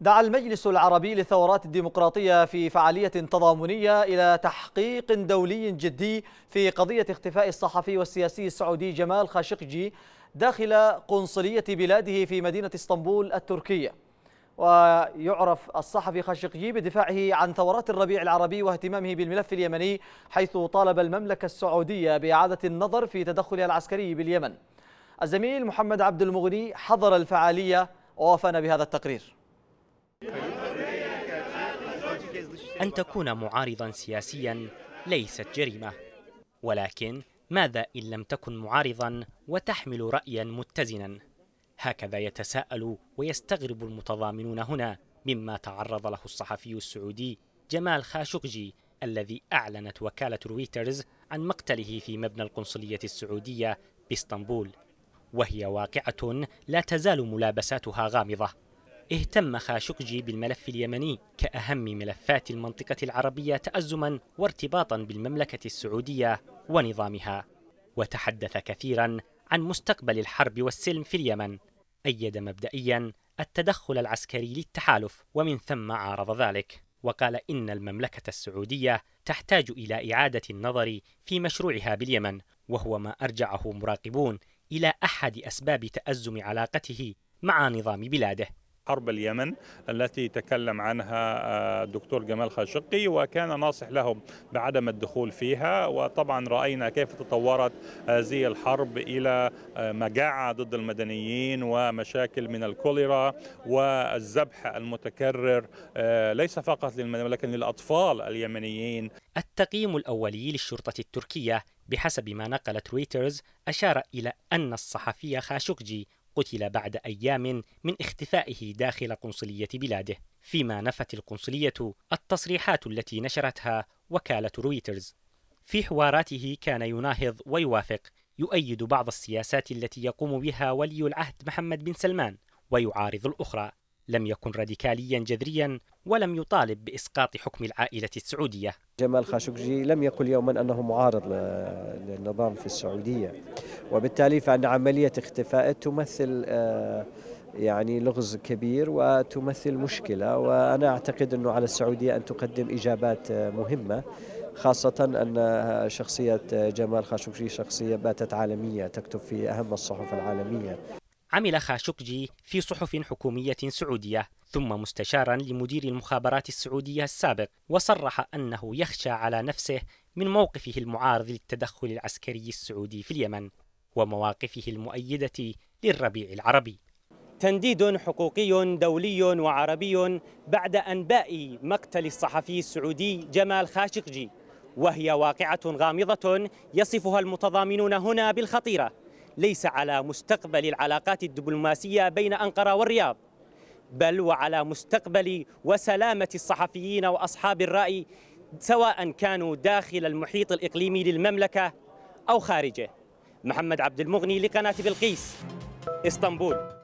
دعا المجلس العربي للثورات الديمقراطية في فعالية تضامنية إلى تحقيق دولي جدي في قضية اختفاء الصحفي والسياسي السعودي جمال خاشقجي داخل قنصلية بلاده في مدينة اسطنبول التركية ويعرف الصحفي خاشقجي بدفاعه عن ثورات الربيع العربي واهتمامه بالملف اليمني حيث طالب المملكة السعودية بإعادة النظر في تدخلها العسكري باليمن الزميل محمد عبد المغني حضر الفعالية ووافانا بهذا التقرير أن تكون معارضا سياسيا ليست جريمة ولكن ماذا إن لم تكن معارضا وتحمل رأيا متزنا هكذا يتساءل ويستغرب المتضامنون هنا مما تعرض له الصحفي السعودي جمال خاشقجي الذي أعلنت وكالة رويترز عن مقتله في مبنى القنصلية السعودية باسطنبول وهي واقعة لا تزال ملابساتها غامضة اهتم خاشقجي بالملف اليمني كأهم ملفات المنطقة العربية تأزما وارتباطا بالمملكة السعودية ونظامها وتحدث كثيرا عن مستقبل الحرب والسلم في اليمن أيد مبدئيا التدخل العسكري للتحالف ومن ثم عارض ذلك وقال إن المملكة السعودية تحتاج إلى إعادة النظر في مشروعها باليمن وهو ما أرجعه مراقبون إلى أحد أسباب تأزم علاقته مع نظام بلاده حرب اليمن التي تكلم عنها الدكتور آه، جمال خاشقي وكان ناصح لهم بعدم الدخول فيها وطبعا راينا كيف تطورت هذه الحرب الى آه، مجاعه ضد المدنيين ومشاكل من الكوليرا والذبح المتكرر آه، ليس فقط للمدنيين ولكن للاطفال اليمنيين التقييم الاولي للشرطه التركيه بحسب ما نقلت رويترز اشار الى ان الصحفي خاشقجي قتل بعد أيام من اختفائه داخل قنصلية بلاده فيما نفت القنصلية التصريحات التي نشرتها وكالة رويترز في حواراته كان يناهض ويوافق يؤيد بعض السياسات التي يقوم بها ولي العهد محمد بن سلمان ويعارض الأخرى لم يكن راديكاليا جذريا ولم يطالب بإسقاط حكم العائلة السعودية جمال خاشقجي لم يقل يوما أنه معارض للنظام في السعودية وبالتالي فأن عملية اختفائه تمثل آه، يعني لغز كبير وتمثل مشكلة وأنا أعتقد أنه على السعودية أن تقدم إجابات آه، مهمة خاصة أن آه، شخصية جمال خاشقجي شخصية باتت عالمية تكتب في أهم الصحف العالمية عمل خاشقجي في صحف حكومية سعودية ثم مستشارا لمدير المخابرات السعودية السابق وصرح أنه يخشى على نفسه من موقفه المعارض للتدخل العسكري السعودي في اليمن ومواقفه المؤيدة للربيع العربي تنديد حقوقي دولي وعربي بعد أنباء مقتل الصحفي السعودي جمال خاشقجي وهي واقعة غامضة يصفها المتضامنون هنا بالخطيرة ليس على مستقبل العلاقات الدبلوماسية بين أنقرة والرياض بل وعلى مستقبل وسلامة الصحفيين وأصحاب الرأي سواء كانوا داخل المحيط الإقليمي للمملكة أو خارجه محمد عبد المغني لقناة بلقيس اسطنبول